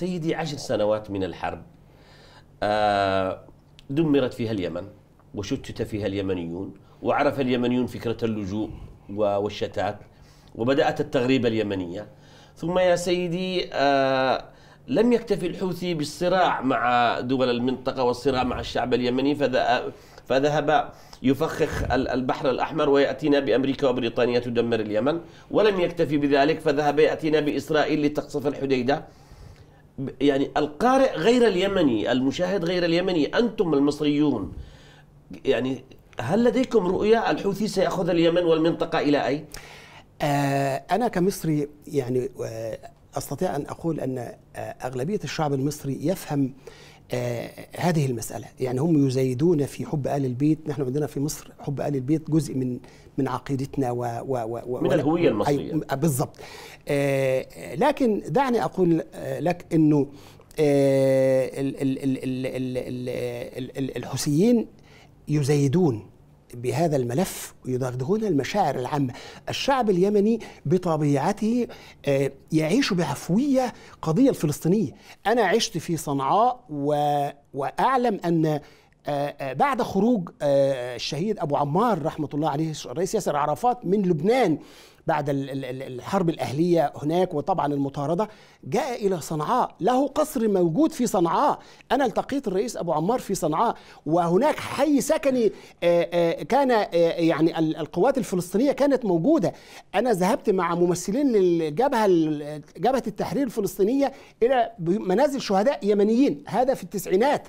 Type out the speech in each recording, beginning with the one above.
سيدي عشر سنوات من الحرب آه، دمرت فيها اليمن وشتت فيها اليمنيون وعرف اليمنيون فكرة اللجوء والشتات وبدأت التغريبة اليمنية ثم يا سيدي آه، لم يكتفي الحوثي بالصراع مع دول المنطقة والصراع مع الشعب اليمني فذهب يفخخ البحر الأحمر ويأتينا بأمريكا وبريطانيا تدمر اليمن ولم يكتفي بذلك فذهب يأتينا بإسرائيل لتقصف الحديدة يعني القارئ غير اليمني المشاهد غير اليمني أنتم المصريون يعني هل لديكم رؤية الحوثي سيأخذ اليمن والمنطقة إلى أي؟ آه، أنا كمصري يعني آه، أستطيع أن أقول أن آه، أغلبية الشعب المصري يفهم آه، هذه المسألة يعني هم يزيدون في حب آل البيت نحن عندنا في مصر حب آل البيت جزء من من عقيدتنا و, و, و, و من الهوية المصرية آه، بالضبط آه، لكن دعني أقول لك أنه آه الحوثيين يزايدون بهذا الملف ويدردغون المشاعر العامة الشعب اليمني بطبيعته آه، يعيش بعفوية قضية الفلسطينية أنا عشت في صنعاء و... وأعلم أن آه، آه، بعد خروج آه، الشهيد ابو عمار رحمه الله عليه الرئيس ياسر عرفات من لبنان بعد الحرب الاهليه هناك وطبعا المطارده جاء الى صنعاء له قصر موجود في صنعاء انا التقيت الرئيس ابو عمار في صنعاء وهناك حي سكني كان يعني القوات الفلسطينيه كانت موجوده انا ذهبت مع ممثلين للجبهه جبهه التحرير الفلسطينيه الى منازل شهداء يمنيين هذا في التسعينات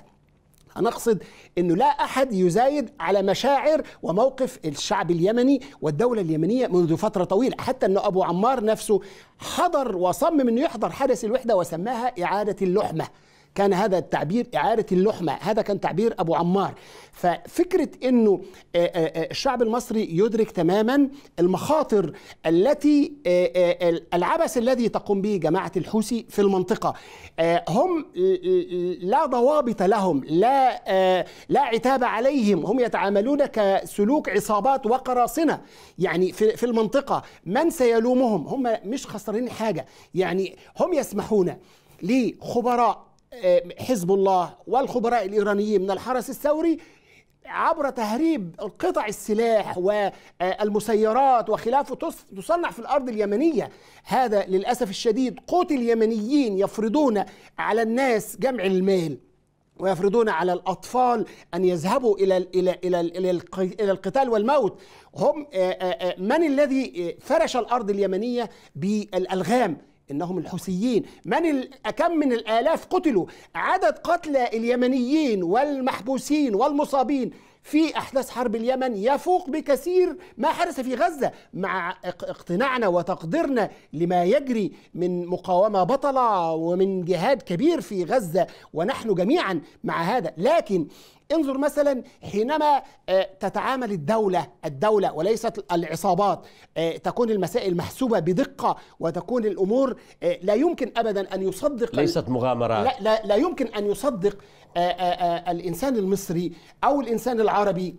أنا أقصد أنه لا أحد يزايد على مشاعر وموقف الشعب اليمني والدولة اليمنية منذ فترة طويلة حتى أن أبو عمار نفسه حضر وصمم أنه يحضر حدث الوحدة وسماها إعادة اللحمة كان هذا التعبير إعارة اللحمة هذا كان تعبير أبو عمار ففكرة أنه الشعب المصري يدرك تماما المخاطر التي العبث الذي تقوم به جماعة الحوثي في المنطقة هم لا ضوابط لهم لا لا عتاب عليهم هم يتعاملون كسلوك عصابات وقراصنة يعني في المنطقة من سيلومهم هم مش خسرانين حاجة يعني هم يسمحون لخبراء آه، حزب الله والخبراء الإيرانيين من الحرس الثوري عبر تهريب قطع السلاح والمسيرات وخلافه تصنع في الارض اليمنيه هذا للاسف الشديد قوت اليمنيين يفرضون على الناس جمع المال ويفرضون على الاطفال ان يذهبوا الى الى الى الى القتال والموت هم آه، آه، من الذي فرش الارض اليمنيه بالالغام انهم الحوثيين من كم من الالاف قتلوا عدد قتلى اليمنيين والمحبوسين والمصابين في احداث حرب اليمن يفوق بكثير ما حدث في غزه مع اقتناعنا وتقديرنا لما يجري من مقاومه بطله ومن جهاد كبير في غزه ونحن جميعا مع هذا لكن انظر مثلا حينما آه، تتعامل الدولة الدولة وليست العصابات آه، تكون المسائل محسوبة بدقة وتكون الأمور آه، لا يمكن أبدا أن يصدق ليست مغامرات لا, لا, لا يمكن أن يصدق الإنسان المصري أو الإنسان العربي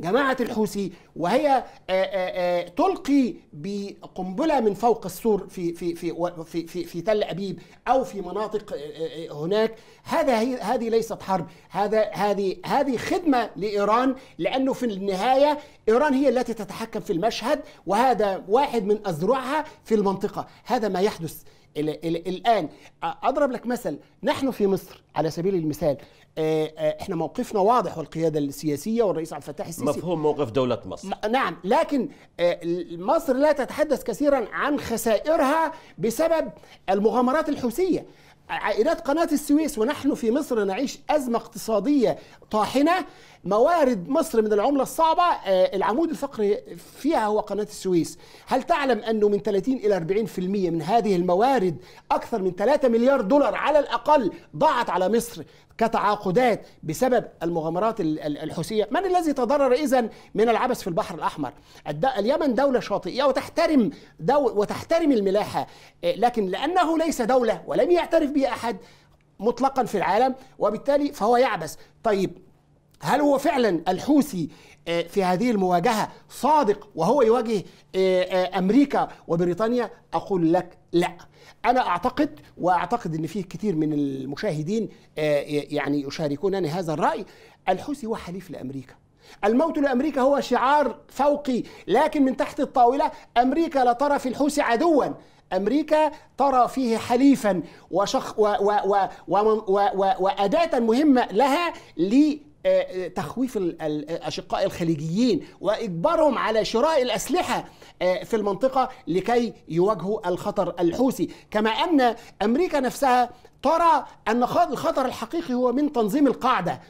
جماعة الحوثي وهي آه، آه، آه، تلقي بقنبلة من فوق السور في في في في في, في تل أبيب أو في مناطق هناك هذا هذه ليست حرب هذا هذه هذه خدمة لإيران لأنه في النهاية إيران هي التي تتحكم في المشهد وهذا واحد من أذرعها في المنطقة هذا ما يحدث الان اضرب لك مثل نحن في مصر على سبيل المثال آه، آه، احنا موقفنا واضح والقياده السياسيه والرئيس عبد الفتاح السيسي مفهوم موقف دوله مصر نعم لكن آه، مصر لا تتحدث كثيرا عن خسائرها بسبب المغامرات الحوثيه عائلات قناة السويس ونحن في مصر نعيش أزمة اقتصادية طاحنة موارد مصر من العملة الصعبة آه، العمود الفقري فيها هو قناة السويس هل تعلم أنه من 30 إلى 40% من هذه الموارد أكثر من 3 مليار دولار على الأقل ضاعت على مصر كتعاقدات بسبب المغامرات الحوثيه، من الذي تضرر اذا من العبث في البحر الاحمر؟ اليمن دوله شاطئيه وتحترم دو وتحترم الملاحه، إيه، لكن لانه ليس دوله ولم يعترف به احد مطلقا في العالم وبالتالي فهو يعبث، طيب هل هو فعلا الحوثي آه، في هذه المواجهة صادق وهو يواجه آه، آه، أمريكا وبريطانيا أقول لك لا أنا أعتقد وأعتقد أن فيه كثير من المشاهدين يعني يشاركونني هذا الرأي الحوثي هو حليف لأمريكا الموت لامريكا هو شعار فوقي لكن من تحت الطاوله امريكا لا ترى في الحوثي عدوا امريكا ترى فيه حليفا وشخ و و و و و و واداه مهمه لها ل آه، آه، تخويف الاشقاء الخليجيين واجبارهم على شراء الاسلحه آه، في المنطقه لكي يواجهوا الخطر الحوثي كما ان امريكا نفسها ترى ان الخطر الحقيقي هو من تنظيم القاعده